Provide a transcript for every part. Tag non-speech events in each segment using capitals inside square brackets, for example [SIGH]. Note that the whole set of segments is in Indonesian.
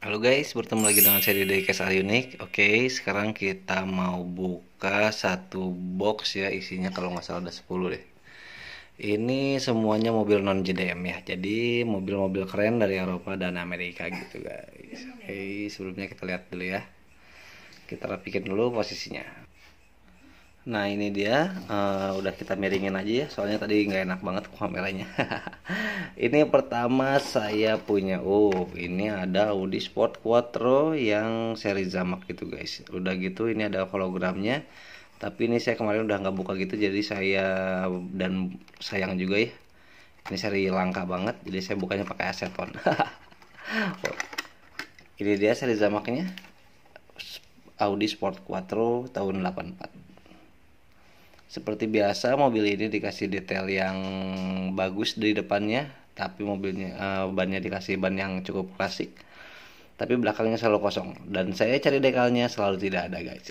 Halo guys, bertemu lagi dengan saya di Case Unik. Oke, sekarang kita mau buka satu box ya, isinya kalau nggak salah ada 10 deh. Ini semuanya mobil non JDM ya. Jadi mobil-mobil keren dari Eropa dan Amerika gitu guys. Oke, sebelumnya kita lihat dulu ya. Kita rapikan dulu posisinya. Nah ini dia uh, udah kita miringin aja ya soalnya tadi nggak enak banget kameranya. [LAUGHS] ini pertama saya punya oh ini ada Audi Sport Quattro yang seri Zamak gitu guys. Udah gitu ini ada hologramnya tapi ini saya kemarin udah nggak buka gitu jadi saya dan sayang juga ya. Ini seri langka banget jadi saya bukanya pakai aseton. [LAUGHS] Ini dia seri Zamaknya Audi Sport Quattro tahun 84. Seperti biasa mobil ini dikasih detail yang bagus di depannya, tapi mobilnya uh, bannya dikasih ban yang cukup klasik. Tapi belakangnya selalu kosong dan saya cari dekalnya selalu tidak ada, guys.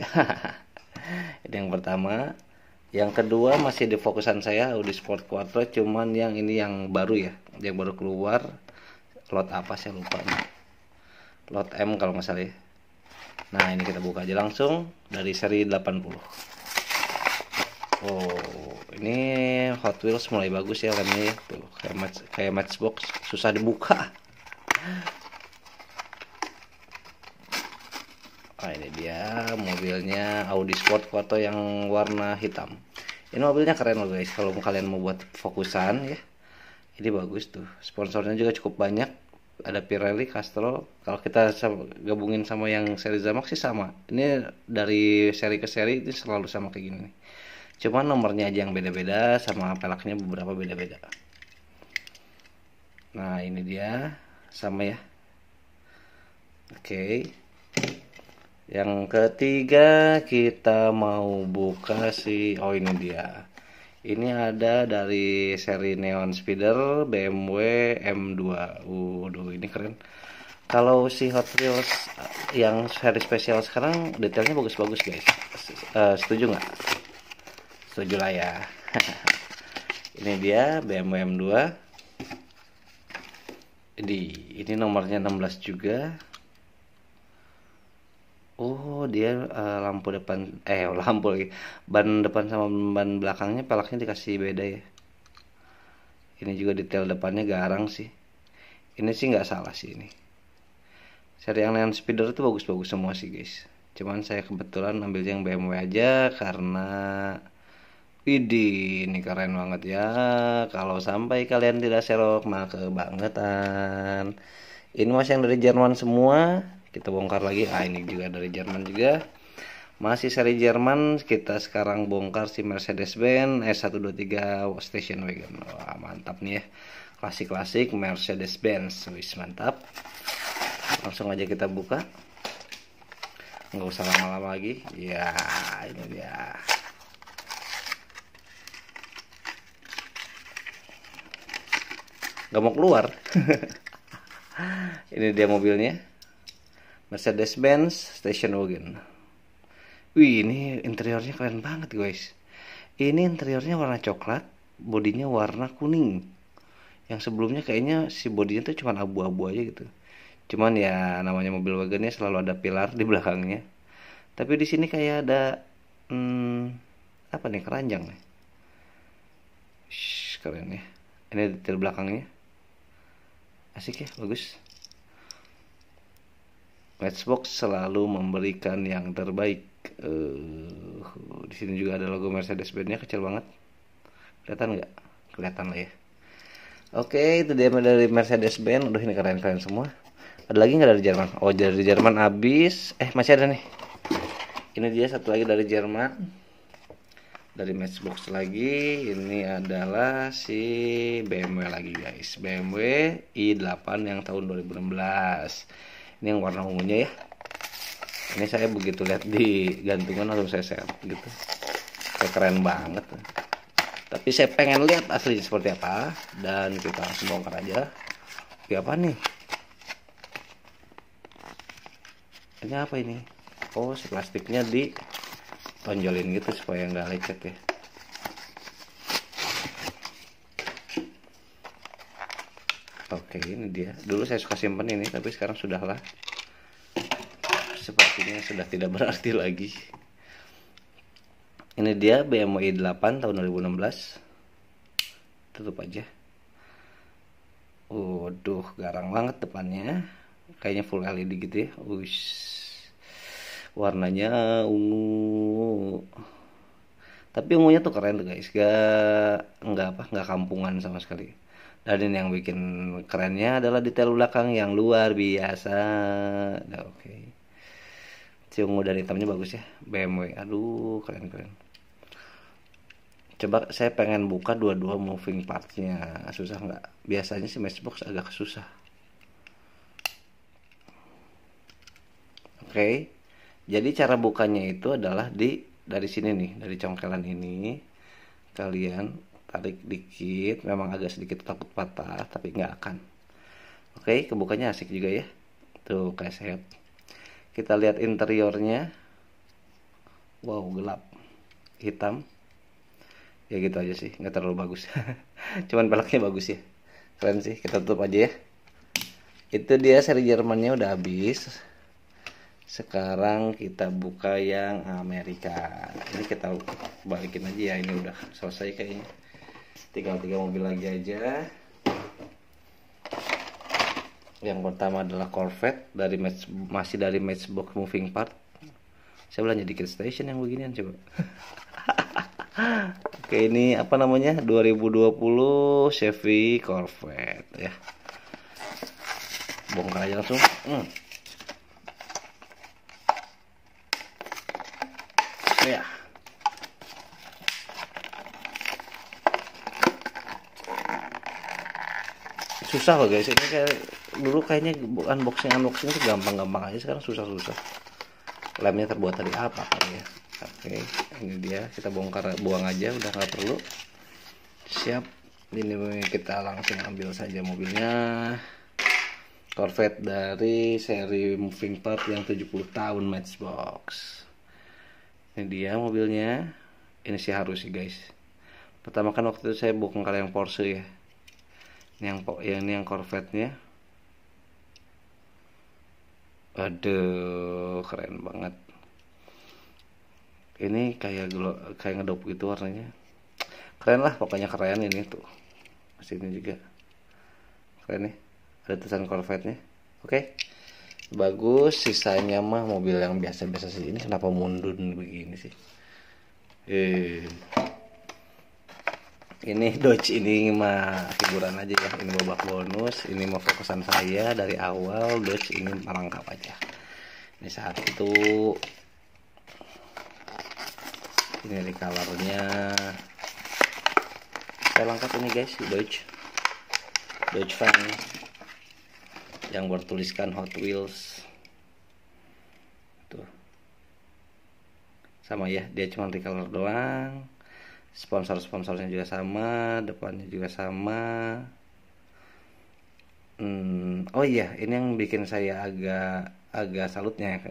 [LAUGHS] ini yang pertama. Yang kedua masih di fokusan saya Audi Sport Quattro cuman yang ini yang baru ya, yang baru keluar. Lot apa saya lupa Lot M kalau nggak salah ya. Nah, ini kita buka aja langsung dari seri 80. Oh, ini Hot Wheels mulai bagus ya remnya kan ya. Tuh, kayak match, kayak Matchbox susah dibuka. Nah, ini dia mobilnya Audi Sport Quattro yang warna hitam. Ini mobilnya keren loh guys. Kalau kalian mau buat fokusan ya, ini bagus tuh. Sponsornya juga cukup banyak. Ada Pirelli, Castrol Kalau kita gabungin sama yang seri Zamak sih sama. Ini dari seri ke seri itu selalu sama kayak gini nih cuman nomornya aja yang beda-beda sama pelaknya beberapa beda-beda nah ini dia sama ya oke okay. yang ketiga kita mau buka si oh ini dia ini ada dari seri neon speeder BMW M2 waduh ini keren kalau si Hot Wheels yang seri spesial sekarang detailnya bagus-bagus guys uh, setuju nggak setuju lah ya [LAUGHS] ini dia BMW M2 di ini nomornya 16 juga Oh dia uh, lampu depan eh [LAUGHS] lampu lagi ban depan sama ban belakangnya pelaknya dikasih beda ya ini juga detail depannya garang sih ini sih nggak salah sih ini seri yang lain speeder itu bagus-bagus semua sih guys cuman saya kebetulan ambil yang BMW aja karena Widih, ini keren banget ya. Kalau sampai kalian tidak serok, maka kebangetan. masih yang dari Jerman semua, kita bongkar lagi. Ah, ini juga dari Jerman juga. Masih seri Jerman, kita sekarang bongkar si Mercedes-Benz S123 Station Wagon. Wah, mantap nih ya. Klasik-klasik Mercedes-Benz. Wis, mantap. Langsung aja kita buka. Nggak usah lama-lama lagi. Ya, ini dia. nggak mau keluar ini dia mobilnya Mercedes Benz station wagon wih ini interiornya keren banget guys ini interiornya warna coklat bodinya warna kuning yang sebelumnya kayaknya si bodinya tuh cuma abu-abu aja gitu cuman ya namanya mobil wagonnya selalu ada pilar di belakangnya tapi di sini kayak ada hmm, apa nih keranjang nih Shh, keren ya ini detail belakangnya asik ya bagus Matchbox selalu memberikan yang terbaik uh, di sini juga ada logo Mercedes Benz-nya kecil banget kelihatan nggak kelihatan lah ya oke itu dia dari Mercedes Benz udah ini keren keren semua ada lagi nggak dari Jerman oh dari Jerman abis, eh masih ada nih ini dia satu lagi dari Jerman dari matchbox lagi ini adalah si BMW lagi guys BMW i8 yang tahun 2016 ini yang warna ungunya ya ini saya begitu lihat di gantungan langsung saya set gitu kayak keren banget tapi saya pengen lihat asli seperti apa dan kita langsung bongkar aja Oke, apa nih ini apa ini oh si plastiknya di tonjolin gitu supaya nggak lecet ya Oke ini dia dulu saya suka simpen ini tapi sekarang sudahlah sepertinya sudah tidak berarti lagi ini dia BMW BMI 8 tahun 2016 tutup aja waduh garang banget depannya kayaknya full LED gitu ya Ush warnanya ungu tapi ungunya tuh keren tuh guys gak nggak apa nggak kampungan sama sekali dan yang bikin kerennya adalah detail belakang yang luar biasa nah, oke okay. si ungu dan hitamnya bagus ya BMW aduh keren keren coba saya pengen buka dua-dua moving partnya susah nggak biasanya si matchbox agak susah oke okay jadi cara bukanya itu adalah di dari sini nih dari congkelan ini kalian tarik dikit memang agak sedikit takut patah tapi nggak akan oke kebukanya asik juga ya tuh kayak sehat kita lihat interiornya wow gelap hitam ya gitu aja sih nggak terlalu bagus [LAUGHS] cuman pelaknya bagus ya keren sih kita tutup aja ya itu dia seri Jermannya udah habis sekarang kita buka yang Amerika ini kita balikin aja ya ini udah selesai kayaknya tinggal tiga mobil lagi aja yang pertama adalah Corvette dari match, masih dari Matchbox Moving Part saya belanja di Station yang beginian coba [LAUGHS] oke ini apa namanya 2020 Chevy Corvette ya bongkar aja langsung hmm. ya susah loh guys ini kayak dulu kayaknya unboxing unboxing itu gampang-gampang aja sekarang susah-susah lemnya terbuat dari apa kali ya oke ini dia kita bongkar buang aja udah nggak perlu siap ini kita langsung ambil saja mobilnya Corvette dari seri moving part yang 70 tahun matchbox ini dia mobilnya ini sih harus sih guys pertama kan waktu itu saya bukan kalian yang Porsche ya ini yang yang ini yang Corvette nya aduh keren banget ini kayak glow, kayak ngedop gitu warnanya keren lah pokoknya keren ini tuh Masih ini juga keren nih ada tulisan Corvette nya oke okay bagus sisanya mah mobil yang biasa-biasa sih ini kenapa mundur begini sih eh, ini Dodge ini mah hiburan aja ya ini babak bonus ini mah fokusan saya dari awal Dodge ini merangkap aja ini saat itu ini recolornya saya lengkap ini guys Dodge Dodge fan yang bertuliskan Hot Wheels tuh sama ya dia cuma recolor doang sponsor-sponsornya juga sama depannya juga sama hmm, oh iya ini yang bikin saya agak agak salutnya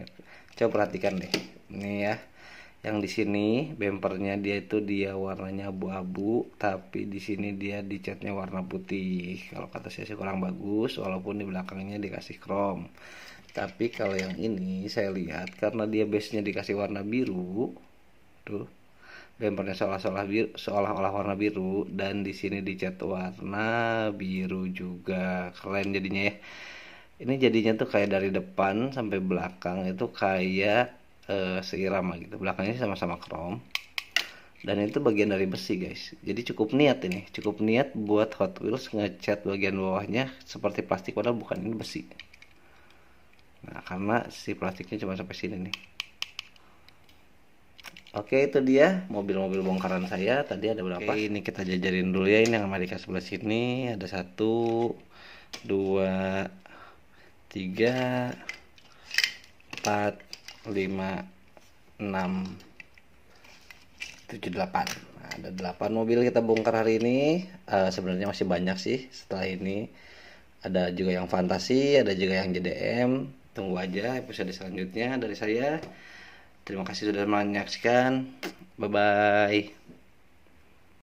coba perhatikan deh ini ya yang di sini bempernya dia itu dia warnanya abu-abu tapi di sini dia dicatnya warna putih kalau kata saya sih kurang bagus walaupun di belakangnya dikasih chrome tapi kalau yang ini saya lihat karena dia base nya dikasih warna biru tuh bempernya seolah-olah biru seolah-olah warna biru dan di sini dicat warna biru juga keren jadinya ya ini jadinya tuh kayak dari depan sampai belakang itu kayak uh, eh, seirama gitu belakangnya sama-sama krom dan itu bagian dari besi guys jadi cukup niat ini cukup niat buat Hot Wheels ngecat bagian bawahnya seperti plastik padahal bukan ini besi nah karena si plastiknya cuma sampai sini nih Oke itu dia mobil-mobil bongkaran saya tadi ada berapa? Oke, ini kita jajarin dulu ya ini yang Amerika sebelah sini ada satu, dua, tiga, empat, 5 6 7 8 ada 8 mobil kita bongkar hari ini uh, sebenarnya masih banyak sih setelah ini ada juga yang fantasi ada juga yang JDM tunggu aja episode selanjutnya dari saya terima kasih sudah menyaksikan bye bye